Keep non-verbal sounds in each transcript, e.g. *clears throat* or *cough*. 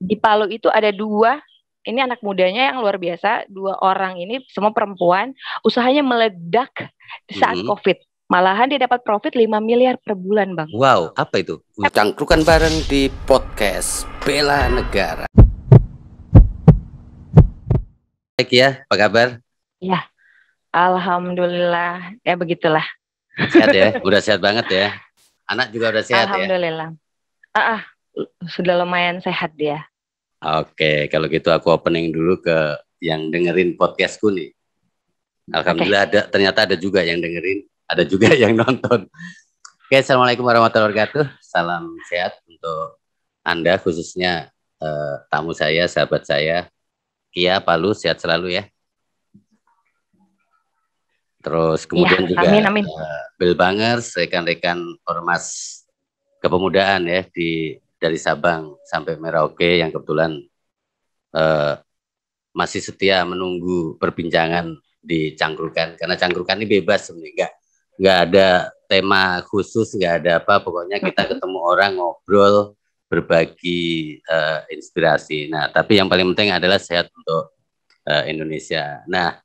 Di Palu itu ada dua ini anak mudanya yang luar biasa, dua orang ini semua perempuan, usahanya meledak saat -hmm. Covid. Malahan dia dapat profit 5 miliar per bulan, Bang. Wow, apa itu? Hmm. Cangkrukan bareng di podcast Bela Negara. Baik ya, apa kabar? Ya, Alhamdulillah. Ya begitulah. Sehat ya, udah sehat banget ya. Anak juga udah sehat Alhamdulillah. ya. Alhamdulillah. Uh -uh, sudah lumayan sehat dia. Oke, kalau gitu aku opening dulu ke yang dengerin podcastku nih. Alhamdulillah okay. ada ternyata ada juga yang dengerin, ada juga *laughs* yang nonton. Oke, assalamualaikum warahmatullahi wabarakatuh. Salam sehat untuk anda khususnya eh, tamu saya, sahabat saya, Kia Palu sehat selalu ya. Terus kemudian ya, juga amin, amin. Uh, Bill Bangers, rekan-rekan ormas kepemudaan ya di dari Sabang sampai Merauke yang kebetulan uh, masih setia menunggu perbincangan di Cangkrukan karena Cangkrukan ini bebas sebenarnya nggak nggak ada tema khusus nggak ada apa pokoknya kita ketemu orang ngobrol berbagi uh, inspirasi nah tapi yang paling penting adalah sehat untuk uh, Indonesia nah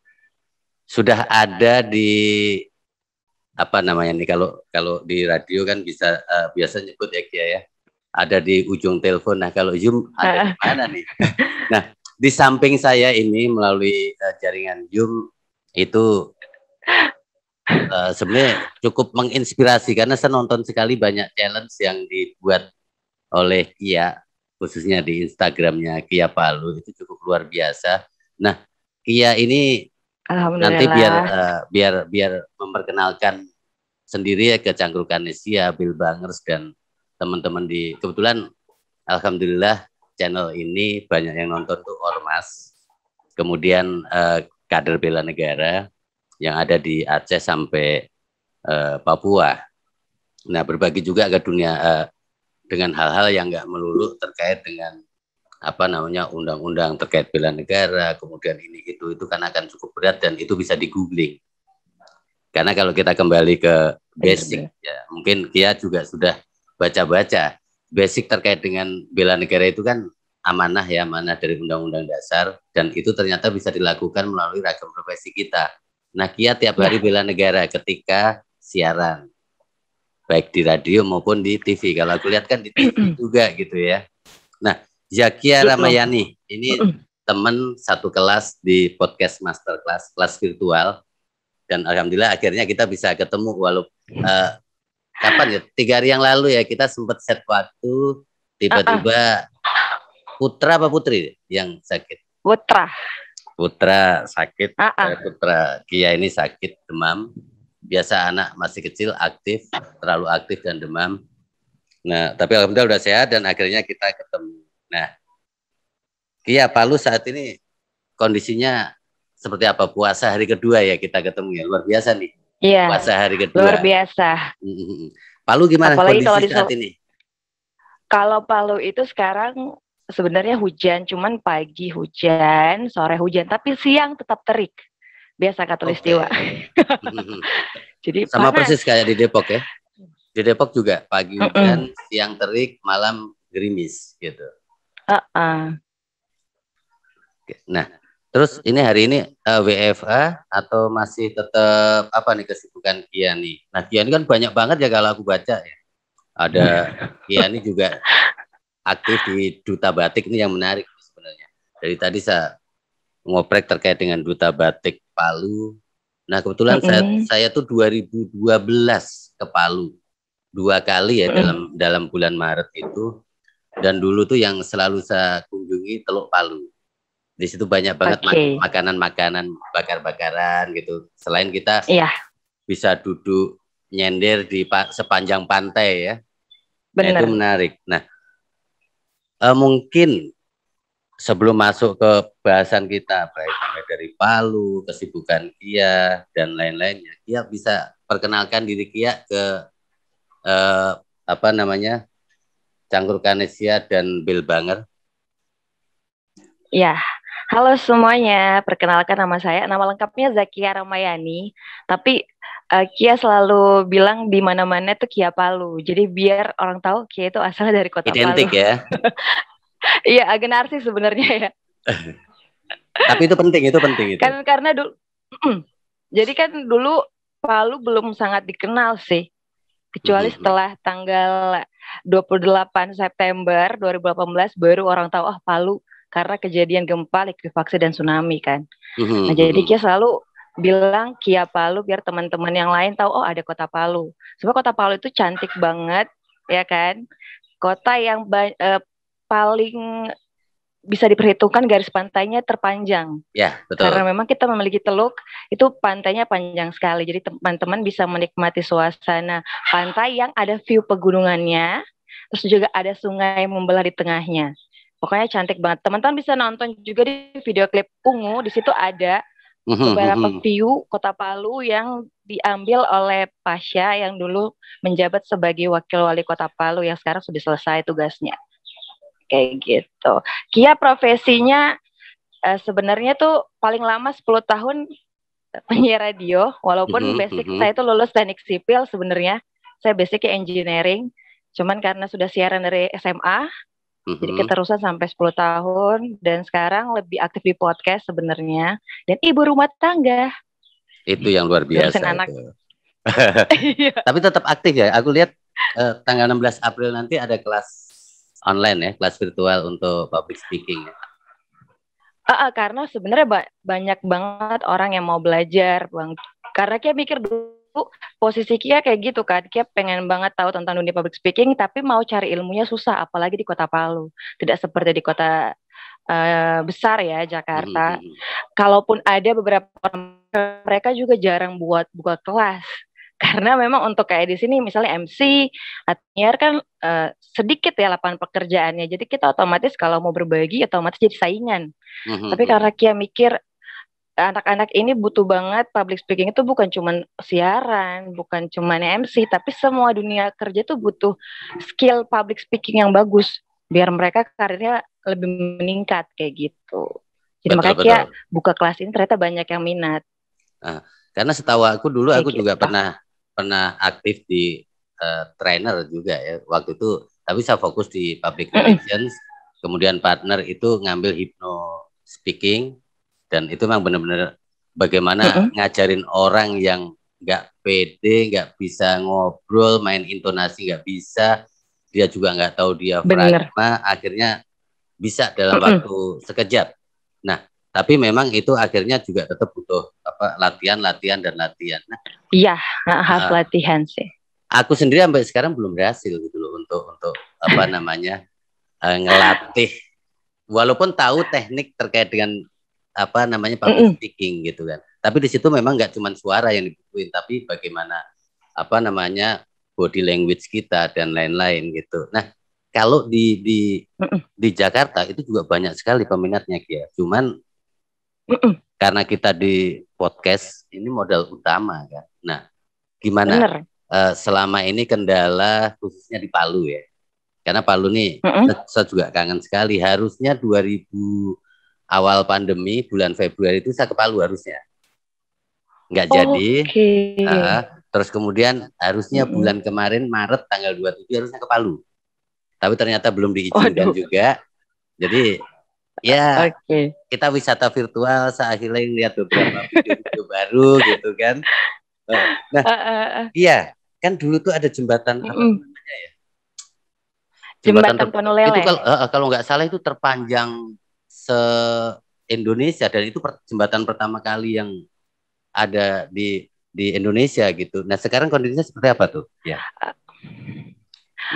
sudah ada di apa namanya nih kalau kalau di radio kan bisa uh, biasa nyebut ya Kia ya ada di ujung telepon. Nah, kalau Zoom *laughs* nah. ada di mana nih? Nah, di samping saya ini melalui uh, jaringan Zoom itu uh, sebenarnya cukup menginspirasi karena saya nonton sekali banyak challenge yang dibuat oleh Kia khususnya di Instagramnya Kia Palu itu cukup luar biasa. Nah, Kia ini nanti biar uh, biar biar memperkenalkan sendiri ya ke Cangkrukanesia, Bill Bangers dan teman-teman di kebetulan alhamdulillah channel ini banyak yang nonton tuh ormas, kemudian eh, kader bela negara yang ada di Aceh sampai eh, Papua. Nah berbagi juga ke dunia eh, dengan hal-hal yang nggak melulu terkait dengan apa namanya undang-undang terkait bela negara, kemudian ini itu itu kan akan cukup berat dan itu bisa digugling Karena kalau kita kembali ke basic ya, mungkin Kia juga sudah baca-baca basic terkait dengan bela negara itu kan amanah ya, amanah dari Undang-Undang Dasar dan itu ternyata bisa dilakukan melalui ragam profesi kita. Nah, Kia tiap ya. hari bela negara ketika siaran baik di radio maupun di TV. Kalau aku lihat kan di TV *clears throat* juga gitu ya. Nah, Zakia Ramayani ini teman satu kelas di podcast masterclass kelas virtual dan alhamdulillah akhirnya kita bisa ketemu walaupun uh, eh, kapan ya tiga hari yang lalu ya kita sempat set waktu tiba-tiba uh -uh. putra apa putri yang sakit putra putra sakit uh -uh. putra Kia ini sakit demam biasa anak masih kecil aktif terlalu aktif dan demam nah tapi alhamdulillah udah sehat dan akhirnya kita ketemu nah Kia Palu saat ini kondisinya seperti apa puasa hari kedua ya kita ketemu ya luar biasa nih Iya. Puasa hari kedua. Luar biasa. Palu gimana Apalagi kondisi kalau saat ini? Kalau Palu itu sekarang sebenarnya hujan, cuman pagi hujan, sore hujan, tapi siang tetap terik. Biasa katulistiwa. Okay. *laughs* Jadi sama panas. persis kayak di Depok ya. Di Depok juga pagi hujan, siang terik, malam gerimis gitu. Uh -uh. Nah, Terus ini hari ini uh, eh, WFA atau masih tetap apa nih kesibukan Kiani? Nah Kiani kan banyak banget ya kalau aku baca ya. Ada *laughs* Kiani juga aktif di duta batik ini yang menarik sebenarnya. Dari tadi saya ngoprek terkait dengan duta batik Palu. Nah kebetulan mm -hmm. saya saya tuh 2012 ke Palu dua kali ya dalam dalam bulan Maret itu. Dan dulu tuh yang selalu saya kunjungi Teluk Palu di situ banyak banget okay. makanan-makanan bakar-bakaran gitu. Selain kita yeah. bisa duduk nyender di sepanjang pantai ya. Nah, Benar. itu menarik. Nah, uh, mungkin sebelum masuk ke bahasan kita baik mulai dari Palu, kesibukan Kia dan lain-lainnya. Kia bisa perkenalkan diri Kia ke eh, apa namanya? Cangkur Kanesia dan Bill Banger. Ya. Halo semuanya, perkenalkan nama saya, nama lengkapnya Zakia Ramayani, tapi uh, Kia selalu bilang di mana-mana tuh Kia Palu, jadi biar orang tahu Kia itu asalnya dari kota Identik Palu. Identik ya? *laughs* Iya, agak narsis sebenarnya ya. *laughs* tapi itu penting, itu penting itu. Kan karena dulu, jadi kan dulu Palu belum sangat dikenal sih, kecuali setelah tanggal 28 September 2018 baru orang tahu ah oh, Palu karena kejadian gempa, likuifaksi dan tsunami kan. Mm-hmm. Nah, jadi Kia mm-hmm. selalu bilang Kia Palu biar teman-teman yang lain tahu oh ada Kota Palu. Sebab Kota Palu itu cantik banget, ya kan? Kota yang eh, paling bisa diperhitungkan garis pantainya terpanjang. Ya, betul. Karena memang kita memiliki teluk, itu pantainya panjang sekali. Jadi teman-teman bisa menikmati suasana pantai yang ada view pegunungannya, terus juga ada sungai membelah di tengahnya pokoknya cantik banget. Teman-teman bisa nonton juga di video klip Ungu, di situ ada mhm, beberapa mhm. view Kota Palu yang diambil oleh Pasha yang dulu menjabat sebagai wakil wali Kota Palu yang sekarang sudah selesai tugasnya. Kayak gitu. Kia profesinya uh, sebenarnya tuh paling lama 10 tahun penyiar radio walaupun uhum, basic uhum. saya itu lulus teknik sipil sebenarnya. Saya basicnya engineering. Cuman karena sudah siaran dari SMA, Mm-hmm. Jadi keterusan sampai 10 tahun dan sekarang lebih aktif di podcast sebenarnya dan ibu rumah tangga. Itu yang luar biasa. Anak. *laughs* *laughs* Iya. Tapi tetap aktif ya. Aku lihat eh, tanggal 16 April nanti ada kelas online ya, kelas virtual untuk public speaking ya. Uh, uh, karena sebenarnya ba banyak banget orang yang mau belajar, bang. Karena kayak mikir dulu posisi Kia kayak gitu kan. Kia pengen banget tahu tentang dunia public speaking tapi mau cari ilmunya susah apalagi di Kota Palu. Tidak seperti di kota uh, besar ya Jakarta. Hmm. hmm, hmm. Kalaupun ada beberapa mereka juga jarang buat buka kelas *laughs* karena memang untuk kayak di sini misalnya MC atau kan uh, sedikit ya lapangan pekerjaannya jadi kita otomatis kalau mau berbagi otomatis jadi saingan mm-hmm. tapi karena Kia mikir anak-anak ini butuh banget public speaking itu bukan cuman siaran, bukan cuman MC, tapi semua dunia kerja itu butuh skill public speaking yang bagus biar mereka karirnya lebih meningkat kayak gitu. Jadi betul, makanya betul. Kia, buka kelas ini ternyata banyak yang minat. Nah, karena setahu aku dulu kayak aku gitu. juga pernah pernah aktif di uh, trainer juga ya waktu itu, tapi saya fokus di public relations. Kemudian partner itu ngambil hipno speaking dan itu memang benar-benar bagaimana uh -uh. ngajarin orang yang nggak pede, nggak bisa ngobrol, main intonasi nggak bisa, dia juga nggak tahu dia Bener. akhirnya bisa dalam uh -uh. waktu sekejap. Nah, tapi memang itu akhirnya juga tetap butuh apa latihan, latihan dan latihan. Nah, iya, nah, harus latihan sih. Aku sendiri sampai sekarang belum berhasil gitu loh untuk untuk apa *laughs* namanya uh, ngelatih. Walaupun tahu teknik terkait dengan apa namanya public mm -mm. speaking gitu kan. Tapi di situ memang nggak cuma suara yang dibutuhin, tapi bagaimana apa namanya body language kita dan lain-lain gitu. Nah, kalau di di di Jakarta itu juga banyak sekali peminatnya Kia. Cuman karena kita di podcast ini modal utama kan. Nah, gimana Uh, selama ini kendala khususnya di Palu ya? Karena Palu nih mm -mm. saya juga kangen sekali. Harusnya 2000 awal pandemi bulan Februari itu saya ke Palu harusnya nggak oh, jadi okay. uh, terus kemudian harusnya hmm. bulan kemarin Maret tanggal 27 harusnya ke Palu tapi ternyata belum diizinkan juga jadi ya okay. kita wisata virtual saya akhirnya lihat beberapa video-video *laughs* baru gitu kan nah uh, uh, uh. iya kan dulu tuh ada jembatan mm. apa namanya ya jembatan, jembatan itu kalau uh, kalau nggak salah itu terpanjang se Indonesia dan itu jembatan pertama kali yang ada di di Indonesia gitu. Nah sekarang kondisinya seperti apa tuh? Ya.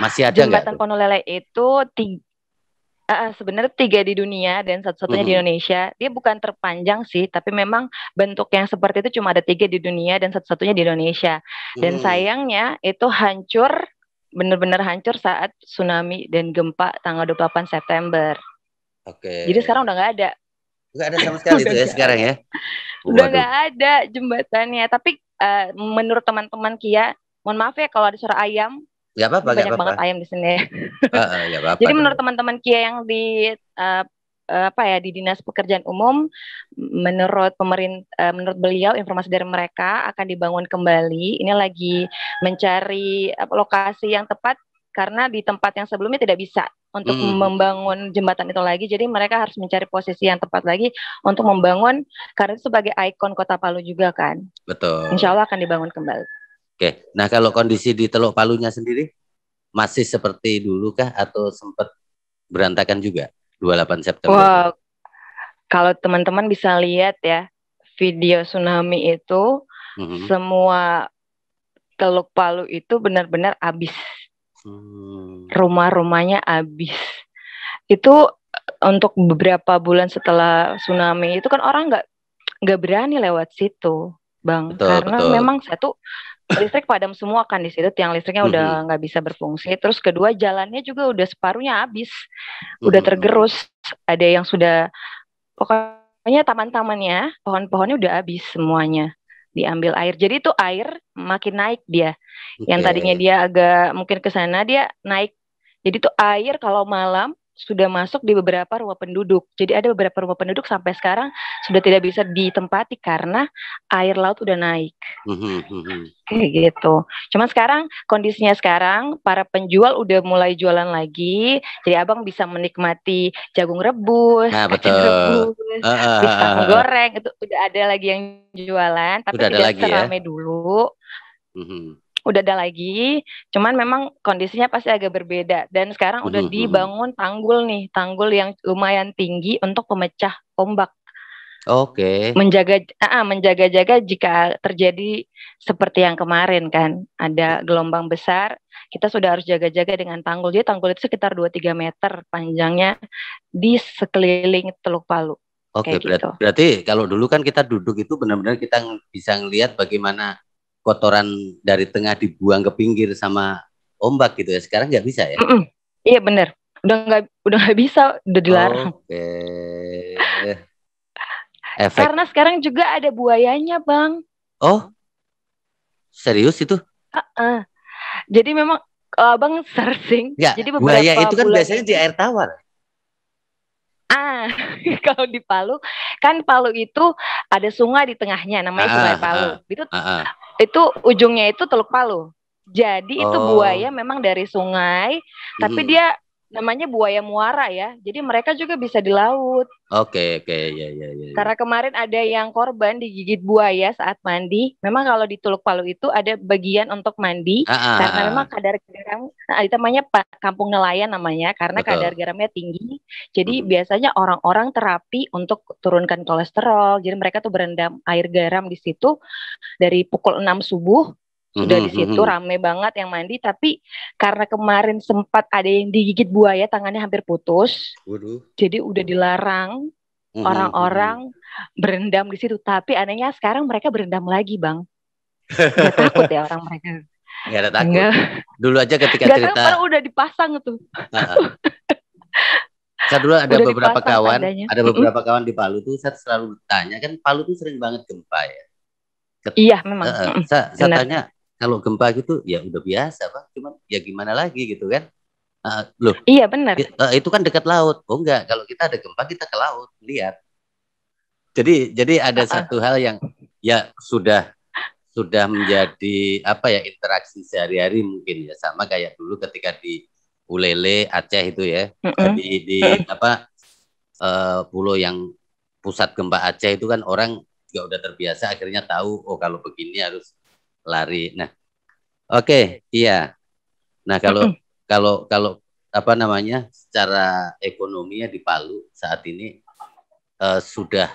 Masih ada jembatan Ponolele itu tiga, uh, eh, eh, sebenarnya tiga di dunia dan satu-satunya mm-hmm. di Indonesia. Dia bukan terpanjang sih, tapi memang bentuk yang seperti itu cuma ada tiga di dunia dan satu-satunya di Indonesia. Dan mm. sayangnya itu hancur benar-benar hancur saat tsunami dan gempa tanggal 28 September. Oke. Okay. Jadi sekarang udah nggak ada. Gak ada sama sekali *laughs* itu ya sekarang ya. Udah nggak ada jembatannya. Tapi uh, menurut teman-teman Kia, mohon maaf ya kalau ada suara ayam. Gak apa-apa. Banyak gak apa -apa. banget ayam di sini. uh, *laughs* uh, gak apa -apa. Jadi menurut teman-teman Kia yang di uh, apa ya di dinas pekerjaan umum menurut pemerintah menurut beliau informasi dari mereka akan dibangun kembali ini lagi mencari lokasi yang tepat karena di tempat yang sebelumnya tidak bisa untuk hmm. membangun jembatan itu lagi. Jadi mereka harus mencari posisi yang tepat lagi untuk membangun karena itu sebagai ikon kota Palu juga kan. Betul. Insya Allah akan dibangun kembali. Oke, nah kalau kondisi di Teluk Palunya sendiri masih seperti dulu kah atau sempat berantakan juga 28 September? Wow. Kalau teman-teman bisa lihat ya video tsunami itu -hmm. semua Teluk Palu itu benar-benar habis Hmm. Rumah-rumahnya habis. Itu eh, untuk beberapa bulan setelah tsunami itu kan orang nggak nggak berani lewat situ, bang. Betul, Karena betul. memang satu listrik padam semua kan di situ, tiang listriknya udah nggak mm -hmm. bisa berfungsi. Terus kedua jalannya juga udah separuhnya habis, udah tergerus. Ada yang sudah pokoknya taman-tamannya, pohon-pohonnya udah habis semuanya diambil air. Jadi itu air makin naik dia. Yang tadinya dia agak mungkin ke sana dia naik. Jadi itu air kalau malam sudah masuk di beberapa rumah penduduk. Jadi ada beberapa rumah penduduk sampai sekarang sudah tidak bisa ditempati karena air laut udah naik. Mhm, mhm. Kayak gitu. Cuman sekarang kondisinya sekarang para penjual udah mulai jualan lagi. Jadi abang bisa menikmati jagung rebus, nah, betul. rebus, uh, uh, bisa goreng itu udah ada lagi yang jualan, tapi udah tidak seramai ya? dulu. Mm -hmm udah ada lagi, cuman memang kondisinya pasti agak berbeda. Dan sekarang udah uhum. dibangun tanggul nih, tanggul yang lumayan tinggi untuk pemecah ombak. Oke. Okay. Menjaga, uh, menjaga-jaga jika terjadi seperti yang kemarin kan, ada iya. gelombang besar, kita sudah harus jaga-jaga dengan tanggul. Jadi tanggul itu sekitar 2-3 meter panjangnya di sekeliling Teluk Palu. Oke, okay, berarti, gitu. berarti kalau dulu kan kita duduk itu benar-benar kita bisa ngelihat bagaimana kotoran dari tengah dibuang ke pinggir sama ombak gitu ya. Sekarang nggak bisa ya? Mm -mm. Iya benar. Udah nggak udah nggak bisa, udah dilarang. Okay. *laughs* Efek. Karena sekarang juga ada buayanya, Bang. Oh. Serius itu? Uh -uh. Jadi memang uh, Abang searching. Ya, jadi buaya itu kan biasanya di air tawar. Ah, *laughs* kalau di Palu kan Palu itu ada sungai di tengahnya namanya ah, Sungai ah, Palu. Ah, itu ah, ah, itu ujungnya itu Teluk Palu. Jadi oh. itu buaya memang dari sungai, tapi hmm. dia namanya buaya muara ya. Jadi mereka juga bisa di laut. Oke, okay, oke, okay, ya, ya, ya. Iya. Karena kemarin ada yang korban digigit buaya saat mandi. Memang kalau di Teluk Palu itu ada bagian untuk mandi ah, ah karena ah, ah, memang kadar garam nah, namanya kampung nelayan namanya karena betul. kadar garamnya tinggi. Jadi hmm. biasanya orang-orang terapi untuk turunkan kolesterol. Jadi mereka tuh berendam air garam di situ dari pukul 6 subuh udah di situ rame banget yang mandi tapi karena kemarin sempat ada yang digigit buaya tangannya hampir putus Waduh. jadi udah dilarang orang-orang berendam di situ tapi anehnya sekarang mereka berendam lagi bang *laughs* Gak takut ya orang mereka nggak ada takut dulu aja ketika Gak cerita tahu, udah dipasang tuh saya kan dulu ada udah beberapa kawan tandanya. ada beberapa mm -hmm. kawan di Palu tuh saya selalu tanya kan Palu tuh sering banget gempa ya Ket iya memang uh, saya, saya tanya kalau gempa gitu ya udah biasa pak cuman ya gimana lagi gitu kan uh, loh iya benar uh, itu kan dekat laut oh enggak kalau kita ada gempa kita ke laut lihat jadi jadi ada uh -uh. satu hal yang ya sudah sudah menjadi apa ya interaksi sehari-hari mungkin ya sama kayak dulu ketika di Ulele Aceh itu ya mm -hmm. di di apa uh, pulau yang pusat gempa Aceh itu kan orang juga ya udah terbiasa akhirnya tahu oh kalau begini harus lari. Nah, oke, okay, iya. Nah kalau kalau kalau apa namanya secara ekonominya di Palu saat ini uh, sudah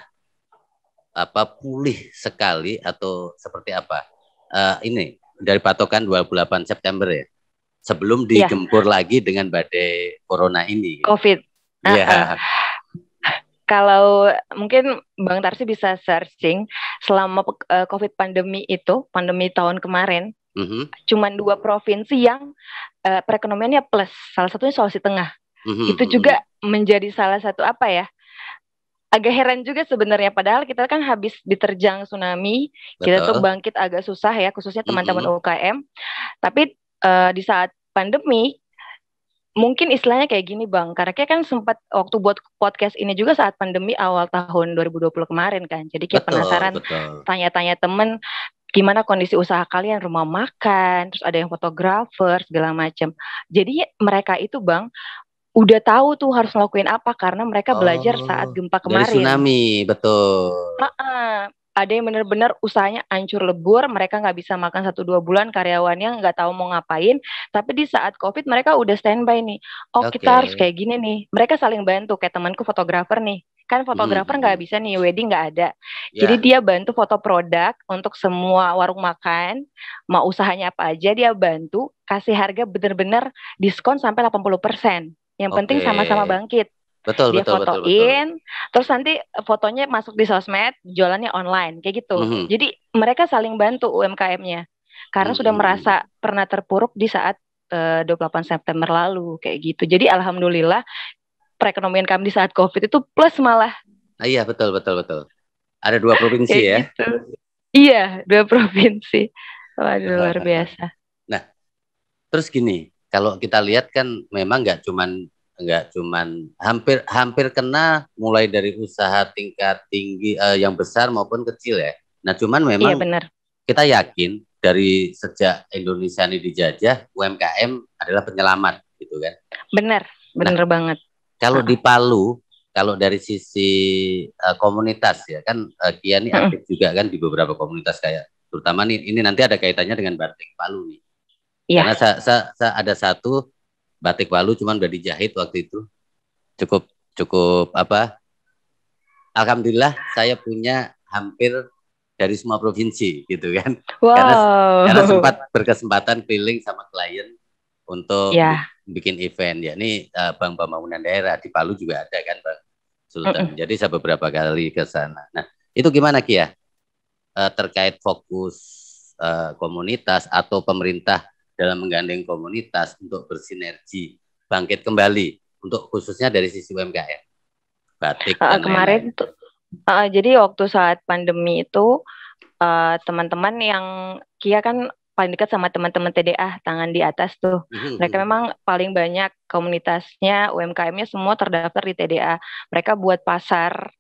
apa pulih sekali atau seperti apa? Uh, ini dari patokan 28 September ya. Sebelum iya. digempur ya. lagi dengan badai corona ini. Covid. iya Uh -uh kalau mungkin Bang Tarsi bisa searching selama uh, COVID pandemi itu, pandemi tahun kemarin, mm -hmm. cuman dua provinsi yang uh, perekonomiannya plus, salah satunya Sulawesi Tengah. Mm -hmm. Itu mm-hmm. juga menjadi salah satu apa ya? Agak heran juga sebenarnya, padahal kita kan habis diterjang tsunami, kita tuh bangkit agak susah ya, khususnya teman-teman mm -hmm. UKM. Tapi uh, di saat pandemi mungkin istilahnya kayak gini Bang, karena kayak kan sempat waktu buat podcast ini juga saat pandemi awal tahun 2020 kemarin kan. Jadi kayak betul, penasaran tanya-tanya temen gimana kondisi usaha kalian, rumah makan, terus ada yang fotografer segala macam. Jadi mereka itu Bang udah tahu tuh harus ngelakuin apa karena mereka belajar oh, saat gempa kemarin. Dari tsunami, betul. Uh -uh ada yang benar-benar usahanya hancur lebur, mereka nggak bisa makan satu dua bulan, karyawannya nggak tahu mau ngapain. Tapi di saat COVID mereka udah standby nih. Oh okay. kita harus kayak gini nih. Mereka saling bantu. Kayak temanku fotografer nih, kan fotografer hmm. nggak hmm. bisa nih wedding nggak ada. Yeah. Jadi ya. dia bantu foto produk untuk semua warung makan, mau usahanya apa aja dia bantu, kasih harga benar-benar diskon sampai 80 persen. Yang okay. penting sama-sama bangkit. Betul, dia betul, fotoin, betul, betul. terus nanti eh, fotonya masuk di sosmed, jualannya online, kayak gitu. Mm -hmm. Jadi mereka saling bantu UMKM-nya, karena mm -hmm. sudah mhm. merasa pernah terpuruk di saat eh, uh, 28 September lalu, kayak gitu. Jadi alhamdulillah perekonomian kami di saat COVID itu plus malah. Ah, iya betul, betul, betul. Ada dua provinsi ya. Gitu. Iya, dua provinsi. Waduh, luar biasa. Nah, terus gini, kalau kita lihat kan memang nggak cuman enggak cuman hampir hampir kena mulai dari usaha tingkat tinggi eh, yang besar maupun kecil ya. Nah cuman iya, memang iya, benar. kita yakin dari sejak Indonesia ini dijajah UMKM adalah penyelamat gitu kan. Benar, nah, benar nah, banget. Kalau di Palu kalau dari sisi uh, komunitas ya kan uh, Kia ini aktif mm. juga kan di beberapa komunitas kayak terutama nih ini nanti ada kaitannya dengan Bartek Palu nih. Iya. Karena sa, sa, sa ada satu batik Palu cuman udah dijahit waktu itu. Cukup cukup apa? Alhamdulillah saya punya hampir dari semua provinsi gitu kan. Wow. Karena karena sempat berkesempatan feeling sama klien untuk yeah. bikin event ya. Ini uh, Bank Pembangunan Daerah di Palu juga ada kan Bang Sultan. Mm -mm. Jadi saya beberapa kali ke sana. Nah, itu gimana Kia? Uh, terkait fokus uh, komunitas atau pemerintah dalam menggandeng komunitas untuk bersinergi bangkit kembali untuk khususnya dari sisi UMKM batik uh, kemarin Uh, jadi waktu saat pandemi itu eh, teman-teman uh, yang Kia kan paling dekat sama teman-teman TDA tangan di atas tuh. Mhm, mhm. Mereka memang paling banyak komunitasnya UMKM-nya semua terdaftar di TDA. Mereka buat pasar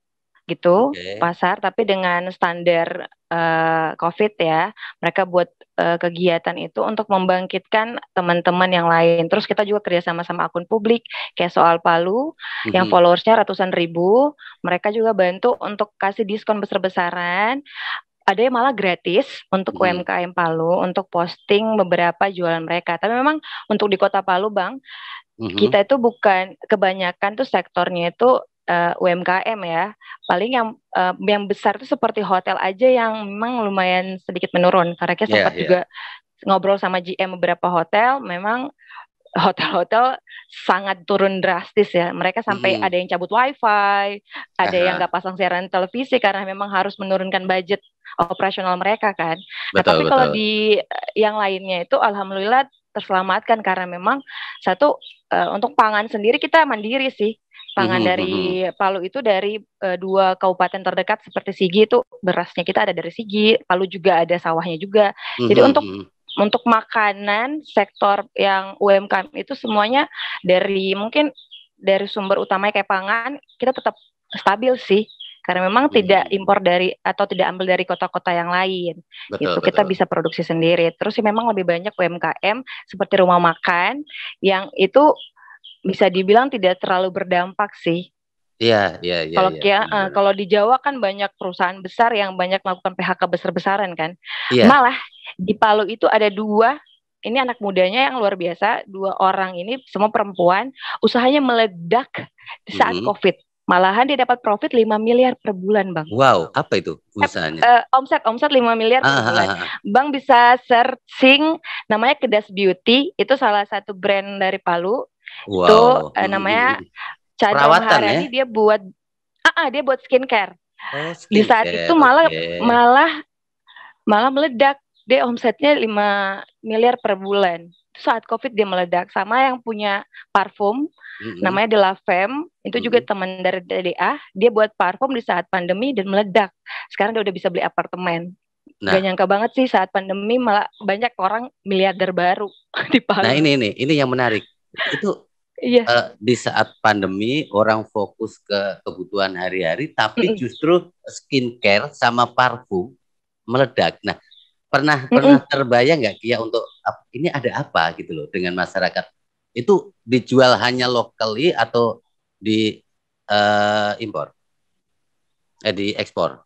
gitu okay. pasar tapi dengan standar uh, covid ya mereka buat uh, kegiatan itu untuk membangkitkan teman-teman yang lain terus kita juga kerjasama sama akun publik kayak soal Palu mm-hmm. yang mhm. followersnya ratusan ribu mereka juga bantu untuk kasih diskon besar-besaran ada yang malah gratis untuk hmm. UMKM Palu untuk posting beberapa jualan mereka. Tapi memang untuk di Kota Palu, Bang, hmm. kita itu bukan kebanyakan tuh sektornya itu uh, eh, UMKM ya. Paling yang uh, yang besar itu seperti hotel aja yang memang lumayan sedikit menurun. Karena kita iya, sempat yeah. juga ngobrol sama GM beberapa hotel, memang hotel-hotel sangat turun drastis ya. Mereka sampai hmm. ada yang cabut wifi, ada Aha. yang nggak pasang siaran televisi karena memang harus menurunkan budget operasional mereka kan. Nah, betul, nah, tapi kalau di eh, yang lainnya itu alhamdulillah terselamatkan karena memang satu uh, untuk pangan sendiri kita mandiri sih pangan mm-hmm. dari mhm. Palu itu dari uh, dua kabupaten terdekat seperti Sigi itu berasnya kita ada dari Sigi, Palu juga ada sawahnya juga. mm Jadi untuk mhm. untuk makanan sektor yang UMKM itu semuanya dari mungkin dari sumber utamanya kayak pangan kita tetap stabil sih karena memang hmm. tidak impor dari atau tidak ambil dari kota-kota yang lain. Betul, itu betul. kita bisa produksi sendiri. Terus sih memang lebih banyak UMKM seperti rumah makan yang itu bisa dibilang tidak terlalu berdampak sih. Iya, iya, iya. Kalau ya, ya. kalau di Jawa kan banyak perusahaan besar yang banyak melakukan PHK besar-besaran kan. Ya. Malah di Palu itu ada dua ini anak mudanya yang luar biasa, dua orang ini semua perempuan, usahanya meledak saat -hmm. Covid. Malahan dia dapat profit 5 miliar per bulan, Bang. Wow, apa itu usahanya? Eh, eh omset omset 5 miliar ah, ah, bulan. Ah, ah, bang bisa searching namanya Kedas Beauty, itu salah satu brand dari Palu. Wow. Itu uh, eh, namanya Caca Maharani ya? dia buat ah, uh, dia buat skincare. Oh, skincare. Di saat itu malah okay. malah malah meledak. Dia omsetnya 5 miliar per bulan. saat Covid dia meledak sama yang punya parfum mm-hmm. namanya De La Femme, itu mm-hmm. juga teman dari DDA, dia buat parfum di saat pandemi dan meledak. Sekarang dia udah bisa beli apartemen. Nah, Gak nyangka banget sih saat pandemi malah banyak orang miliarder baru *laughs* di nah, Palu. Nah ini ini ini yang menarik itu Iya. Uh, di saat pandemi orang fokus ke kebutuhan hari-hari, tapi mm -mm. justru skincare sama parfum meledak. Nah, pernah mm -mm. pernah terbayang nggak Kia untuk ini ada apa gitu loh dengan masyarakat? Itu dijual hanya locally atau di uh, impor? Eh, di ekspor?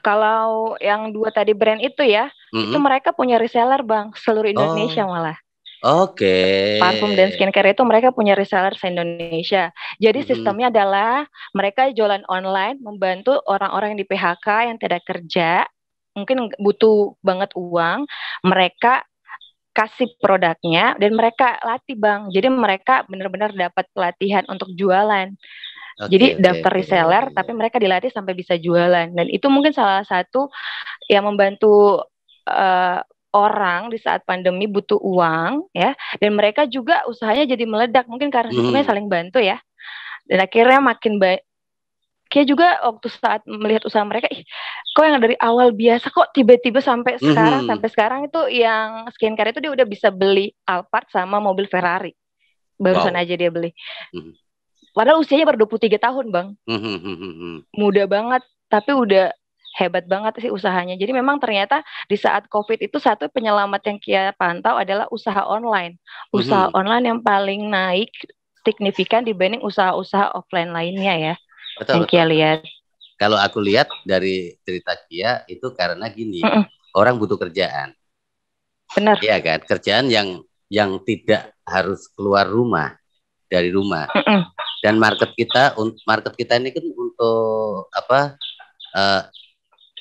Kalau yang dua tadi brand itu ya, mm -hmm. itu mereka punya reseller bang seluruh Indonesia oh. malah. Oke. Okay. Parfum dan skincare itu mereka punya reseller se Indonesia. Jadi hmm. sistemnya adalah mereka jualan online membantu orang-orang yang di PHK yang tidak kerja, mungkin butuh banget uang, mereka kasih produknya dan mereka latih bang. Jadi mereka benar-benar dapat pelatihan untuk jualan. Okay, Jadi okay, daftar reseller okay. tapi mereka dilatih sampai bisa jualan dan itu mungkin salah satu yang membantu uh, orang di saat pandemi butuh uang ya dan mereka juga usahanya jadi meledak mungkin karena hmm. semuanya saling bantu ya dan akhirnya makin baik kayak juga waktu saat melihat usaha mereka ih kok yang dari awal biasa kok tiba-tiba sampai hmm. sekarang hmm. sampai sekarang itu yang skincare itu dia udah bisa beli Alphard sama mobil Ferrari barusan wow. aja dia beli hmm. padahal usianya baru 23 tahun bang hmm, hmm, hmm. muda banget tapi udah hebat banget sih usahanya. Jadi memang ternyata di saat COVID itu satu penyelamat yang kita pantau adalah usaha online. Usaha hmm. online yang paling naik signifikan dibanding usaha-usaha offline lainnya ya. Betul, yang betul. Kia lihat. Kalau aku lihat dari cerita Kia itu karena gini, mm -mm. orang butuh kerjaan. Benar. Iya kan, kerjaan yang yang tidak harus keluar rumah dari rumah. Mm -mm. Dan market kita market kita ini kan untuk apa? Uh,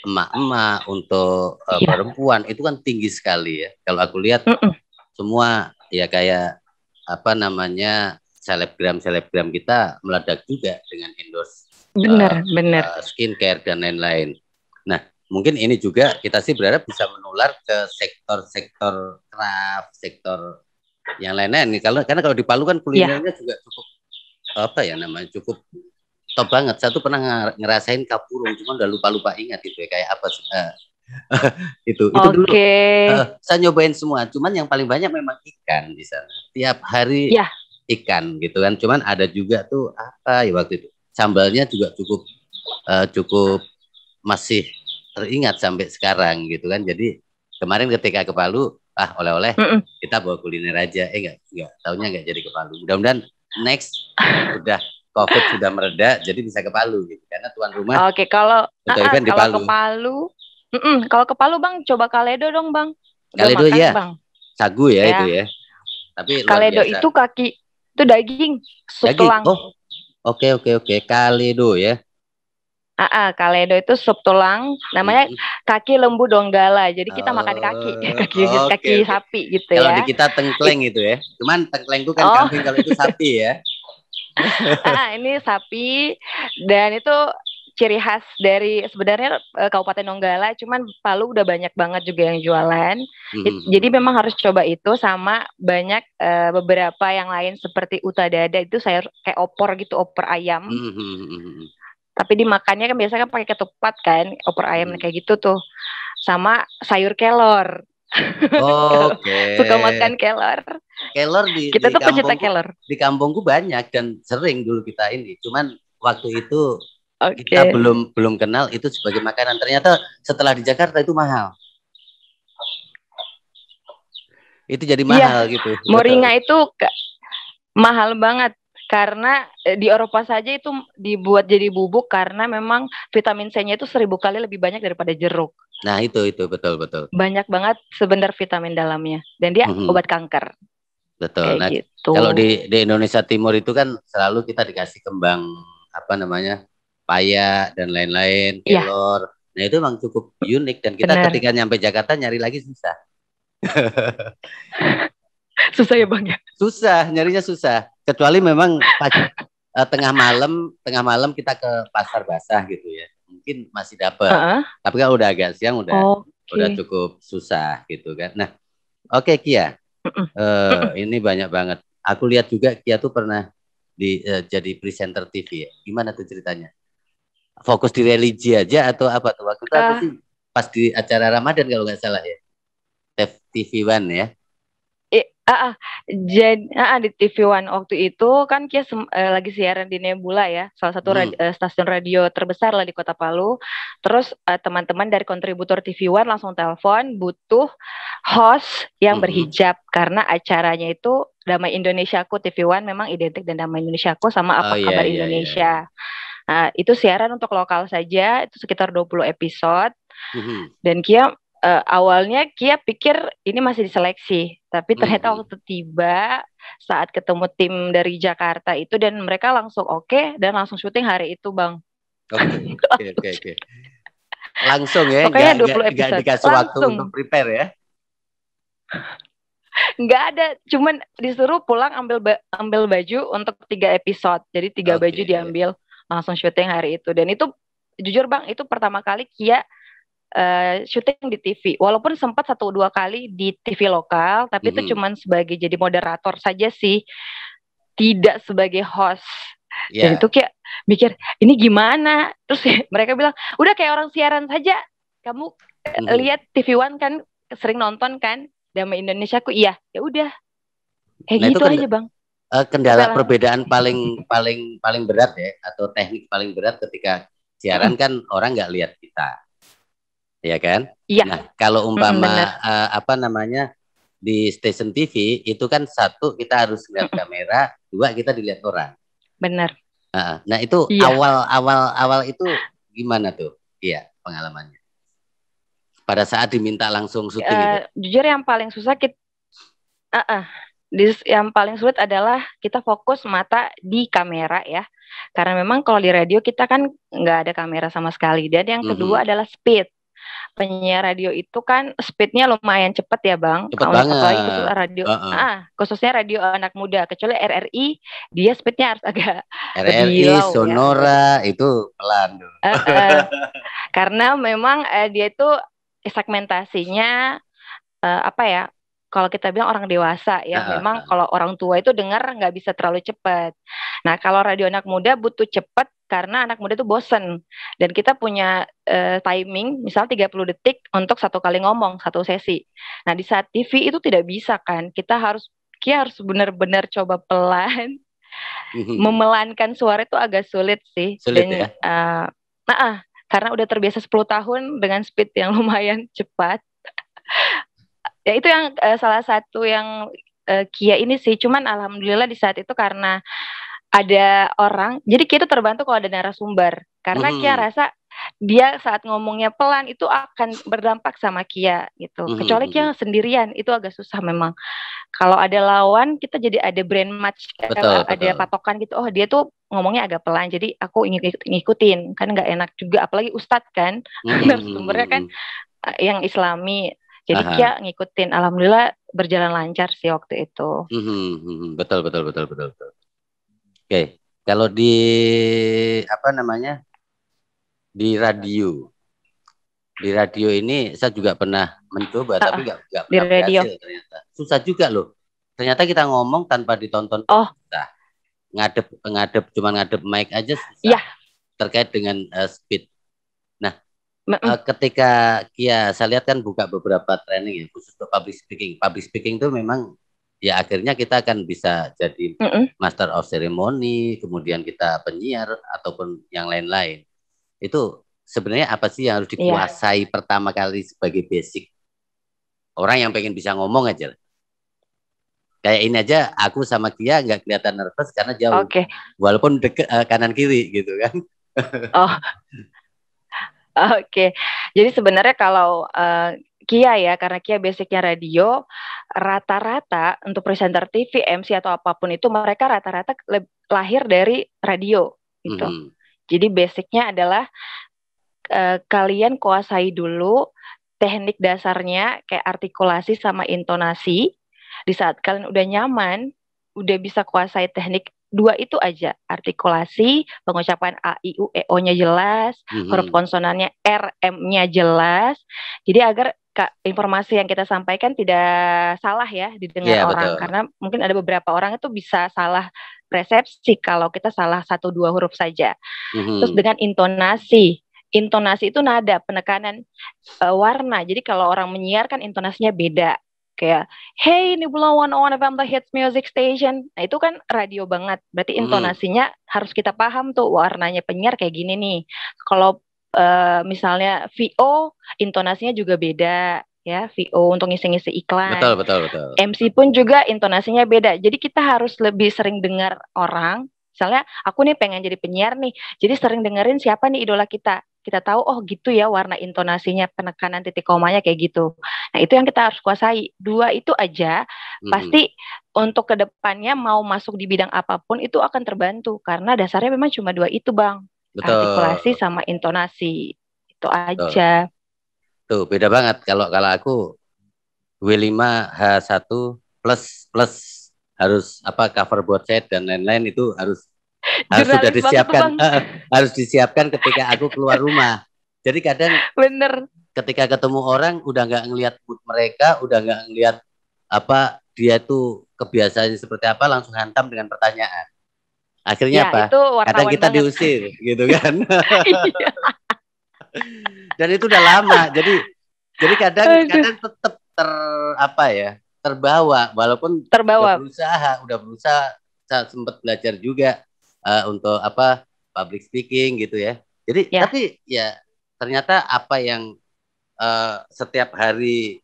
emak-emak untuk uh, eh, yeah. perempuan itu kan tinggi sekali ya. Kalau aku lihat mm -mm. semua ya kayak apa namanya selebgram selebgram kita meledak juga dengan endorse benar uh, benar uh, skincare dan lain-lain. Nah mungkin ini juga kita sih berharap bisa menular ke sektor-sektor craft, sektor yang lain-lain. Kalau karena kalau di Palu kan iya. kulinernya yeah. juga cukup apa ya namanya cukup top banget. satu pernah ngerasain kapurung, cuma udah lupa-lupa ingat itu ya kayak apa uh, *laughs* itu. Itu okay. dulu. Uh, saya nyobain semua, cuman yang paling banyak memang ikan di sana. Tiap hari yeah. ikan gitu kan. Cuman ada juga tuh apa ya waktu itu sambalnya juga cukup uh, cukup masih teringat sampai sekarang gitu kan. Jadi kemarin ketika ke Palu ah oleh-oleh mm -mm. kita bawa kuliner aja eh enggak enggak tahunya enggak jadi ke Palu. Mudah-mudahan next *laughs* udah COVID sudah mereda, jadi bisa ke Palu gitu. Karena tuan rumah. Oke, okay, kalau uh, uh, kalau Palu. ke Palu, mm -mm, kalau ke Palu bang, coba Kaledo dong bang. Kaledo ya, bang. sagu ya, ya itu ya. Tapi Kaledo itu kaki, itu daging, sup tulang. Oh, oke okay, oke okay, oke, okay. Kaledo ya. Ah, ah, kaledo itu sup tulang, namanya kaki lembu donggala. Jadi kita oh, makan kaki, *laughs* kaki okay. kaki sapi gitu kalau ya. Kalau di kita tengkleng gitu ya. Cuman tengkleng itu kan oh. kambing kalau itu sapi ya. *laughs* ah, ini sapi dan itu ciri khas dari sebenarnya uh, Kabupaten Nonggala cuman Palu udah banyak banget juga yang jualan. Mm-hmm. Jadi memang harus coba itu sama banyak uh, beberapa yang lain seperti uta dada itu saya kayak opor gitu, opor ayam. Mm-hmm. Tapi dimakannya kan biasanya kan pakai ketupat kan, opor ayam mm-hmm. kayak gitu tuh. Sama sayur kelor. Oh, Oke. Okay. Suka makan kelor. Kelor di kita di tuh pecinta kelor. Di kampungku banyak dan sering dulu kita ini. Cuman waktu itu okay. kita belum belum kenal itu sebagai makanan. Ternyata setelah di Jakarta itu mahal. Itu jadi iya. mahal ya, gitu. Moringa betul. itu mahal banget karena e, di Eropa saja itu dibuat jadi bubuk karena memang vitamin C-nya itu seribu kali lebih banyak daripada jeruk. Nah itu itu betul betul. Banyak banget sebentar vitamin dalamnya dan dia -hmm. obat kanker. Betul. nah, gitu. Kalau di di Indonesia Timur itu kan selalu kita dikasih kembang apa namanya paya dan lain-lain, iya. kelor. Ya. Nah itu memang cukup unik dan kita Bener. ketika nyampe Jakarta nyari lagi susah. *laughs* susah ya bang ya? Susah, nyarinya susah. Kecuali memang pagi, eh, tengah malam, tengah malam kita ke pasar basah gitu ya mungkin masih dapat. Uh -huh. Tapi kalau udah agak siang udah okay. udah cukup susah gitu kan. Nah, oke okay, Kia. Uh, uh, ini banyak banget. Aku lihat juga Kia tuh pernah di uh, jadi presenter TV ya. Gimana tuh ceritanya? Fokus di religi aja atau apa tuh? Waktu itu uh, apa iya. Pas di acara Ramadan kalau nggak salah ya. TV One ya. Heeh, jadi heeh, di TV One waktu itu kan Kia sem eh, lagi siaran di Nebula ya, salah satu hmm. radio, eh, stasiun radio terbesar lah di Kota Palu. Terus, teman eh, teman-teman dari kontributor TV One langsung telepon butuh host yang hmm. berhijab karena acaranya itu Damai Indonesiaku, TV One memang identik dengan Damai Indonesiaku sama oh, Apa iya, Kabar iya Indonesia. iya. Indonesia. Nah, itu siaran untuk lokal saja, itu sekitar 20 episode Hmm. dan Kia uh, awalnya Kia pikir ini masih diseleksi, tapi hmm. ternyata hmm. waktu tiba saat ketemu tim dari Jakarta itu dan mereka langsung oke okay, dan langsung syuting hari itu, Bang. Oke, oke, *laughs* oke. Langsung ya, Pokoknya gak, 20 episode. gak dikasih langsung. waktu untuk prepare ya. *laughs* Nggak ada, cuman disuruh pulang ambil ba ambil baju untuk tiga episode. Jadi tiga okay. baju diambil langsung syuting hari itu. Dan itu jujur bang, itu pertama kali Kia uh, syuting di TV. Walaupun sempat satu dua kali di TV lokal, tapi mm-hmm. itu cuman sebagai jadi moderator saja sih, tidak sebagai host. Yeah. Jadi itu kayak mikir ini gimana? Terus ya, *laughs* mereka bilang udah kayak orang siaran saja. Kamu mm-hmm. lihat TV One kan sering nonton kan? Damai Indonesia aku iya. Ya udah. Kayak nah, gitu itu aja, Bang uh, kendala perbedaan paling paling paling berat ya atau teknik paling berat ketika siaran kan orang nggak lihat kita ya kan? Iya. Nah, kalau umpama hmm, uh, apa namanya di stasiun TV itu kan satu kita harus lihat kamera, dua kita dilihat orang. Benar. Uh, nah itu iya. awal awal awal itu gimana tuh? Iya pengalamannya. Pada saat diminta langsung syuting uh, itu. Jujur yang paling susah kita. Uh -uh. This, yang paling sulit adalah kita fokus mata di kamera ya karena memang kalau di radio kita kan nggak ada kamera sama sekali dan yang kedua mm -hmm. adalah speed penyiar radio itu kan speednya lumayan cepat ya bang. Cepat banget. Apalagi radio, uh -uh. Ah, khususnya radio anak muda. Kecuali RRI, dia speednya harus agak *laughs* RRI, low, ya. Sonora ya. itu pelan. Uh -uh. *laughs* Karena memang uh, dia itu segmentasinya uh, apa ya? Kalau kita bilang orang dewasa ya, uh -huh. memang kalau orang tua itu dengar nggak bisa terlalu cepat. Nah kalau radio anak muda butuh cepat karena anak muda itu bosen dan kita punya uh, timing misal 30 detik untuk satu kali ngomong satu sesi. Nah, di saat TV itu tidak bisa kan. Kita harus kita harus benar-benar coba pelan. Mhm. Memelankan suara itu agak sulit sih. Sulit dan, ya. Uh, nah, uh, karena udah terbiasa 10 tahun dengan speed yang *laughs* lumayan cepat. ya itu yang uh, salah satu yang uh, Kia ini sih. Cuman alhamdulillah di saat itu karena ada orang jadi kita terbantu kalau ada narasumber karena hmm. Kia rasa dia saat ngomongnya pelan itu akan berdampak sama Kia gitu. hmm Kecuali Kia sendirian itu agak susah memang. Kalau ada lawan kita jadi ada brand match, eh, betul, ada betul. patokan gitu. Oh dia tuh ngomongnya agak pelan, jadi aku ingin ngikutin kan nggak enak juga. Apalagi Ustadz kan, hmm *laughs* sumbernya kan eh, yang Islami. Jadi Aha. Kia ngikutin. Alhamdulillah berjalan lancar sih waktu itu. hmm Betul betul betul betul betul. Oke, kalau di apa namanya di radio, di radio ini saya juga pernah mencoba, uh, tapi nggak nggak pernah radio. ternyata. Susah juga loh. Ternyata kita ngomong tanpa ditonton. Oh. Nah, ngadep ngadep cuma ngadep mic aja susah. Ya. Terkait dengan uh, speed. Nah, Uh, ketika ya saya lihat kan buka beberapa training ya khusus untuk public speaking. Public speaking itu memang ya akhirnya kita akan bisa jadi mm -mm. master of ceremony, kemudian kita penyiar ataupun yang lain-lain. Itu sebenarnya apa sih yang harus iya. dikuasai yeah. pertama kali sebagai basic? Orang yang pengen bisa ngomong aja. Kayak ini aja aku sama Kia nggak kelihatan nervous karena jauh. Okay. Walaupun deket uh, kanan kiri gitu kan. oh. *laughs* Oke. Okay. Jadi sebenarnya kalau uh, Kia ya, karena Kia basicnya radio, rata-rata untuk presenter TV, MC atau apapun itu mereka rata-rata lahir dari radio gitu. Mm -hmm. Jadi basicnya adalah eh, kalian kuasai dulu teknik dasarnya kayak artikulasi sama intonasi. Di saat kalian udah nyaman, udah bisa kuasai teknik dua itu aja, artikulasi, pengucapan a i u e o-nya jelas, mm -hmm. konsonannya r m-nya jelas. Jadi agar informasi yang kita sampaikan tidak salah ya didengar yeah, orang betul. karena mungkin ada beberapa orang itu bisa salah persepsi kalau kita salah satu dua huruf saja. Mm-hmm. Terus dengan intonasi, intonasi itu nada penekanan uh, warna. Jadi kalau orang menyiarkan intonasinya beda. Kayak hey ini bulan one on FM the hits music station. Nah itu kan radio banget. Berarti mhm. intonasinya mm-hmm. harus kita paham tuh warnanya penyiar kayak gini nih. Kalau uh, misalnya VO intonasinya juga beda ya VO untuk ngisi-ngisi iklan. Betul betul betul. MC pun juga intonasinya beda. Jadi kita harus lebih sering dengar orang. Misalnya aku nih pengen jadi penyiar nih. Jadi sering dengerin siapa nih idola kita. Kita tahu oh gitu ya warna intonasinya penekanan titik komanya kayak gitu. Nah, itu yang kita harus kuasai. Dua itu aja hmm pasti untuk kedepannya mau masuk di bidang apapun itu akan terbantu karena dasarnya memang cuma dua itu, Bang. Betul. artikulasi sama intonasi itu Betul. aja tuh beda banget kalau kalau aku W5 H1 plus plus harus apa cover board set dan lain-lain itu harus *laughs* harus sudah disiapkan uh, *laughs* harus disiapkan ketika aku keluar rumah jadi kadang bener ketika ketemu orang udah nggak ngelihat mood mereka udah nggak ngelihat apa dia tuh kebiasaannya seperti apa langsung hantam dengan pertanyaan Akhirnya ya, apa? Itu Kadang kita banget. diusir *laughs* gitu kan. Iya. *laughs* Dan itu udah lama. Jadi jadi kadang kadang tetap ter apa ya? terbawa walaupun terbawa udah berusaha udah berusaha sempat belajar juga uh, untuk apa public speaking gitu ya jadi ya. tapi ya ternyata apa yang uh, setiap hari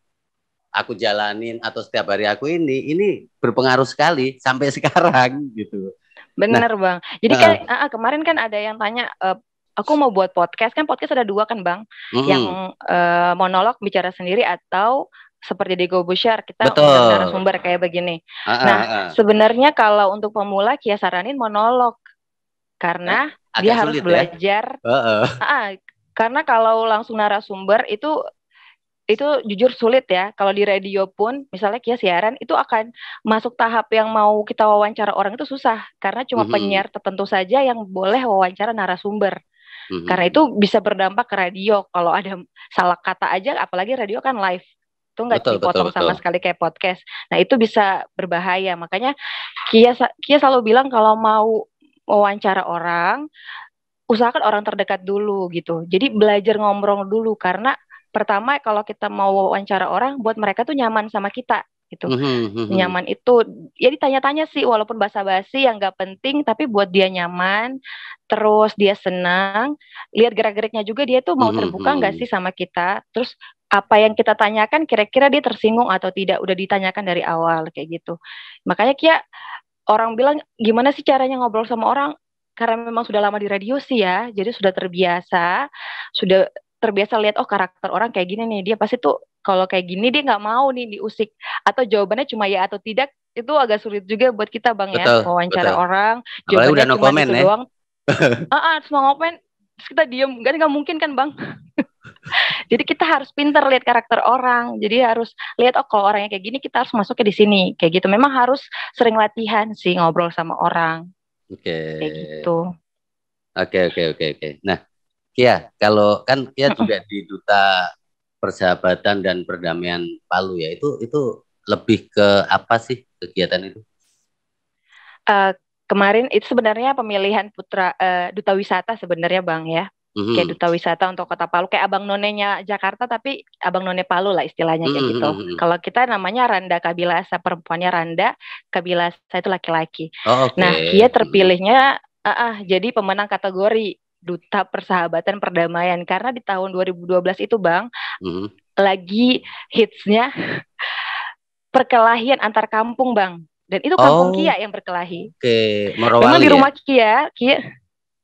aku jalanin atau setiap hari aku ini ini berpengaruh sekali sampai *laughs* sekarang gitu Nah, Bener nah, bang. Jadi nah, kan uh, kemarin kan ada yang tanya, uh, aku mau buat podcast kan podcast ada dua kan bang, mm. yang uh, monolog bicara sendiri atau seperti Diego Bushar kita sumber kayak begini. Uh, nah uh. sebenarnya kalau untuk pemula Kia saranin monolog karena uh, dia harus ya. belajar. Ya? Uh, uh. Uh, karena kalau langsung narasumber itu itu jujur sulit ya kalau di radio pun misalnya kia siaran itu akan masuk tahap yang mau kita wawancara orang itu susah karena cuma mm -hmm. penyiar tertentu saja yang boleh wawancara narasumber mm -hmm. karena itu bisa berdampak ke radio kalau ada salah kata aja apalagi radio kan live itu nggak dipotong betul, sama sekali kayak podcast nah itu bisa berbahaya makanya kia kia selalu bilang kalau mau wawancara orang usahakan orang terdekat dulu gitu jadi belajar ngomong dulu karena pertama kalau kita mau wawancara orang buat mereka tuh nyaman sama kita gitu mm-hmm. nyaman itu ya ditanya-tanya sih walaupun basa-basi yang nggak penting tapi buat dia nyaman terus dia senang lihat gerak-geriknya juga dia tuh mau terbuka nggak mm-hmm. sih sama kita terus apa yang kita tanyakan kira-kira dia tersinggung atau tidak udah ditanyakan dari awal kayak gitu makanya kia orang bilang gimana sih caranya ngobrol sama orang karena memang sudah lama di radio sih ya jadi sudah terbiasa sudah terbiasa lihat oh karakter orang kayak gini nih dia pasti tuh kalau kayak gini dia nggak mau nih diusik atau jawabannya cuma ya atau tidak itu agak sulit juga buat kita bang ya. betul, ya wawancara betul. orang jawabannya udah no cuma comment, itu ya? doang ah uh -uh, semua kita diem kan nggak mungkin kan bang *laughs* jadi kita harus pinter lihat karakter orang jadi harus lihat oh kalau orangnya kayak gini kita harus masuknya di sini kayak gitu memang harus sering latihan sih ngobrol sama orang oke okay. kayak gitu oke okay, oke okay, oke okay, oke okay. nah Iya, kalau kan ya juga di duta persahabatan dan perdamaian Palu ya itu itu lebih ke apa sih kegiatan itu? Uh, kemarin itu sebenarnya pemilihan putra uh, duta wisata sebenarnya bang ya mm-hmm. kayak duta wisata untuk kota Palu kayak abang nonenya Jakarta tapi abang none Palu lah istilahnya kayak gitu. mm-hmm. gitu. Kalau kita namanya Randa Kabilasa perempuannya Randa Kabilasa itu laki-laki. Oh, okay. Nah dia terpilihnya uh, uh, jadi pemenang kategori duta persahabatan perdamaian karena di tahun 2012 itu bang mm-hmm. lagi hitsnya perkelahian antar kampung bang dan itu kampung oh, Kia yang berkelahi. Oke, okay. Memang di ya? rumah ya? Kia, Kia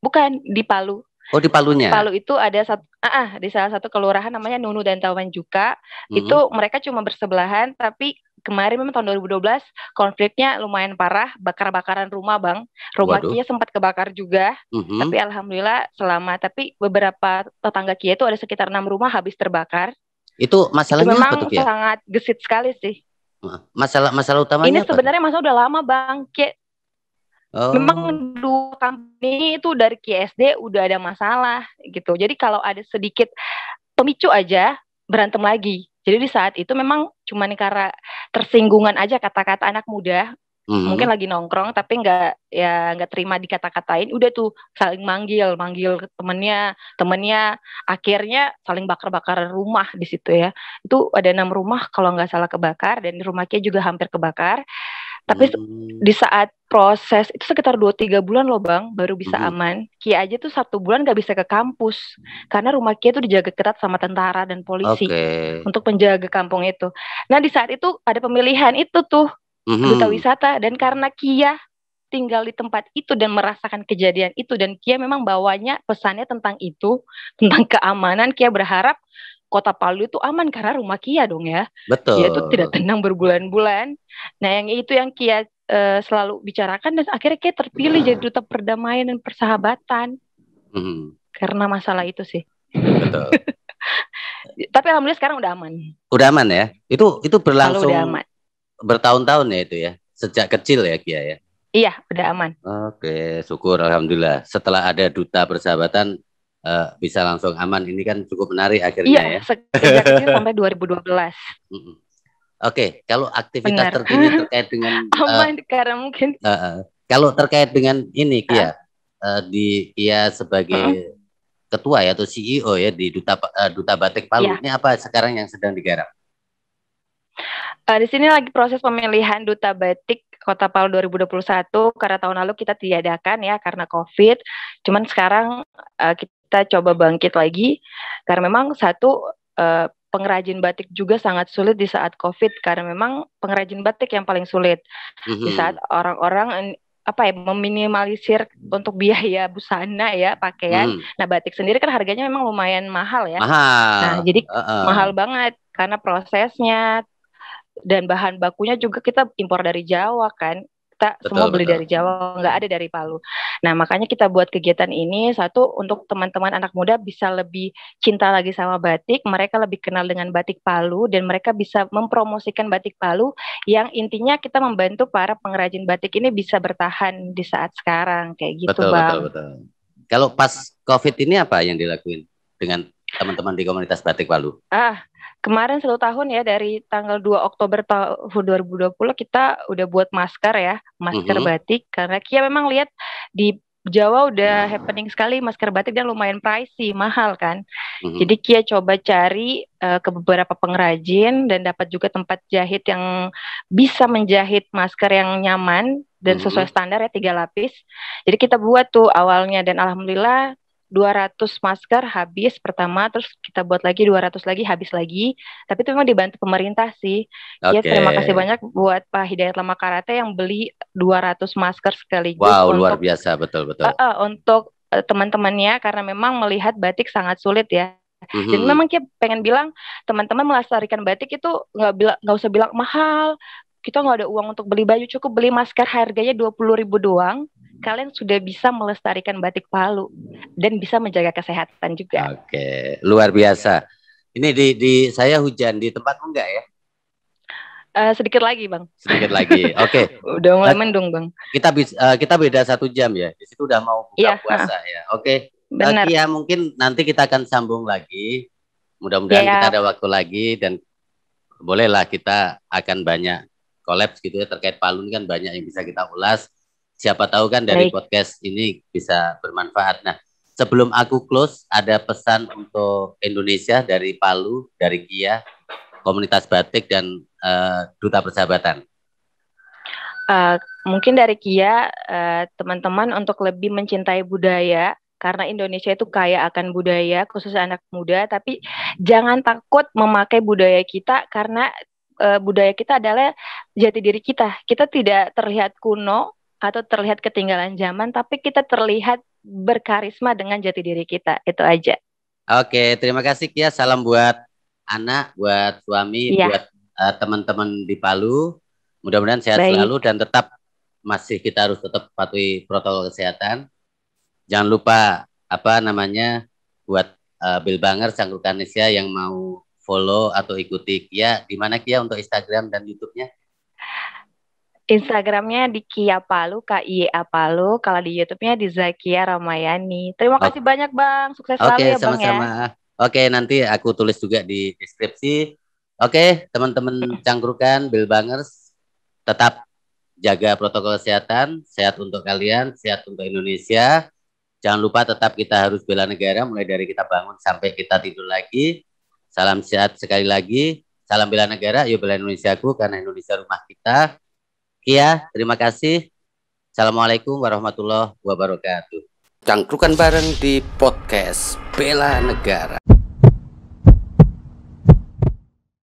bukan di Palu. Oh di Palunya. Palu itu ada satu ah, ah di salah satu kelurahan namanya Nunu dan Tawanjuka. Mm-hmm. Itu mereka cuma bersebelahan tapi kemarin memang tahun 2012 konfliknya lumayan parah, bakar-bakaran rumah bang. Rumah Waduh. Kia sempat kebakar juga, mm-hmm. tapi alhamdulillah selama. Tapi beberapa tetangga Kia itu ada sekitar enam rumah habis terbakar. Itu masalahnya itu memang apa tuh, sangat gesit sekali sih. Masalah masalah utamanya Ini apa? sebenarnya masalah udah lama bang, Kia. Oh. Memang dua company itu dari KSD udah ada masalah gitu. Jadi kalau ada sedikit pemicu aja berantem lagi. Jadi di saat itu memang cuman karena tersinggungan aja kata-kata anak muda hmm. mungkin lagi nongkrong tapi nggak ya nggak terima dikata-katain udah tuh saling manggil manggil temennya temennya akhirnya saling bakar-bakar rumah di situ ya itu ada enam rumah kalau nggak salah kebakar dan rumahnya juga hampir kebakar tapi hmm. di saat proses itu sekitar 2-3 bulan loh bang baru bisa hmm. aman. Kia aja tuh satu bulan gak bisa ke kampus karena rumah Kia tuh dijaga ketat sama tentara dan polisi okay. untuk penjaga kampung itu. Nah di saat itu ada pemilihan itu tuh hmm. duta wisata dan karena Kia tinggal di tempat itu dan merasakan kejadian itu dan Kia memang bawanya pesannya tentang itu tentang keamanan Kia berharap kota Palu itu aman karena rumah Kia dong ya. Betul. Dia itu tidak tenang berbulan-bulan. Nah yang itu yang Kia uh, selalu bicarakan dan akhirnya Kia terpilih nah. jadi duta perdamaian dan persahabatan. Hmm. Karena masalah itu sih. Betul. *laughs* Tapi alhamdulillah sekarang udah aman. Udah aman ya. Itu itu berlangsung bertahun-tahun ya itu ya. Sejak kecil ya Kia ya. Iya, udah aman. Oke, syukur alhamdulillah. Setelah ada duta persahabatan uh, bisa langsung aman ini kan cukup menarik akhirnya iya, ya. Iya, sampai 2012. *laughs* Oke, okay, kalau aktivitas Benar. terkini *laughs* terkait dengan eh, aman uh, karena mungkin uh, uh, kalau terkait dengan ini Kia uh, di Kia sebagai uh -huh. ketua ya atau CEO ya di duta uh, duta batik Palu yeah. ini apa sekarang yang sedang digarap? Uh, di sini lagi proses pemilihan duta batik Kota Palu 2021 karena tahun lalu kita tiadakan ya karena COVID. Cuman sekarang uh, kita kita coba bangkit lagi karena memang satu eh, pengrajin batik juga sangat sulit di saat COVID karena memang pengrajin batik yang paling sulit mm-hmm. di saat orang-orang eh, apa ya meminimalisir untuk biaya busana ya pakaian. mm. Nah batik sendiri kan harganya memang lumayan mahal ya. Mahal. Nah jadi uh -uh. mahal banget karena prosesnya dan bahan bakunya juga kita impor dari Jawa kan kita betul, semua beli betul. dari Jawa, nggak ada dari Palu. Nah, makanya kita buat kegiatan ini satu untuk teman-teman anak muda bisa lebih cinta lagi sama batik, mereka lebih kenal dengan batik Palu dan mereka bisa mempromosikan batik Palu yang intinya kita membantu para pengrajin batik ini bisa bertahan di saat sekarang kayak gitu, betul, Bang. Betul, betul. Kalau pas Covid ini apa yang dilakuin dengan teman-teman di komunitas batik Palu? Ah, kemarin satu tahun ya dari tanggal 2 Oktober tahun 2020 kita udah buat masker ya, masker mm -hmm. batik karena Kia memang lihat di Jawa udah mm. happening sekali masker batik dan lumayan pricey, mahal kan. Mm-hmm. Jadi Kia coba cari uh, ke beberapa pengrajin dan dapat juga tempat jahit yang bisa menjahit masker yang nyaman dan sesuai standar ya tiga lapis. Jadi kita buat tuh awalnya dan alhamdulillah 200 masker habis pertama terus kita buat lagi 200 lagi habis lagi tapi itu memang dibantu pemerintah sih okay. ya terima kasih banyak buat Pak Hidayat Lama Karate yang beli 200 masker sekaligus wow untuk, luar biasa betul betul uh, uh, untuk uh, teman-temannya karena memang melihat batik sangat sulit ya Mm-hmm. jadi memang kita pengen bilang teman-teman melestarikan batik itu nggak bilang nggak usah bilang mahal, kita nggak ada uang untuk beli baju cukup beli masker harganya dua puluh ribu doang kalian sudah bisa melestarikan batik Palu dan bisa menjaga kesehatan juga. Oke, luar biasa. Ini di, di saya hujan di tempatmu enggak ya? Uh, sedikit lagi bang. Sedikit lagi, oke. Okay. *laughs* udah mulai nah, mendung bang. Kita uh, kita beda satu jam ya. Di situ udah mau buka yeah, iya, puasa uh. ya. Oke. Okay. Benar. Uh, ya mungkin nanti kita akan sambung lagi. Mudah-mudahan yeah. Ya. kita ada waktu lagi dan bolehlah kita akan banyak kolaps gitu ya terkait Palu ini kan banyak yang bisa kita ulas siapa tahu kan dari Baik. podcast ini bisa bermanfaat. Nah, sebelum aku close, ada pesan untuk Indonesia dari Palu, dari Kia, komunitas batik dan uh, duta persahabatan. Uh, mungkin dari Kia, teman eh, teman-teman untuk lebih mencintai budaya. Karena Indonesia itu kaya akan budaya, khusus anak muda. Tapi jangan takut memakai budaya kita karena e, budaya kita adalah jati diri kita. Kita tidak terlihat kuno, atau terlihat ketinggalan zaman, tapi kita terlihat berkarisma dengan jati diri kita. Itu aja. Oke, terima kasih Kia. Salam buat anak, buat suami, ya. buat teman eh, teman-teman di Palu. Mudah-mudahan sehat Baik. selalu dan tetap masih kita harus tetap patuhi protokol kesehatan. Jangan lupa apa namanya buat uh, eh, sanggul Kanesia yang mau follow atau ikuti Kia di mana Kia untuk Instagram dan YouTube-nya? Instagramnya di Kia Palu, K I A Palu. Kalau di YouTube-nya di Zakia Ramayani. Terima kasih banyak Bang, sukses okay, ya sama -sama. Bang ya. Oke, Oke nanti aku tulis juga di deskripsi. Oke, okay, teman-teman cangkrukan, Bangers, tetap jaga protokol kesehatan, sehat untuk kalian, sehat untuk Indonesia. Jangan lupa tetap kita harus bela negara mulai dari kita bangun sampai kita tidur lagi. Salam sehat sekali lagi. Salam bela negara, yuk bela Indonesiaku karena Indonesia rumah kita. Iya, terima kasih. Assalamualaikum warahmatullahi wabarakatuh. Cangkrukan bareng di podcast Bela Negara.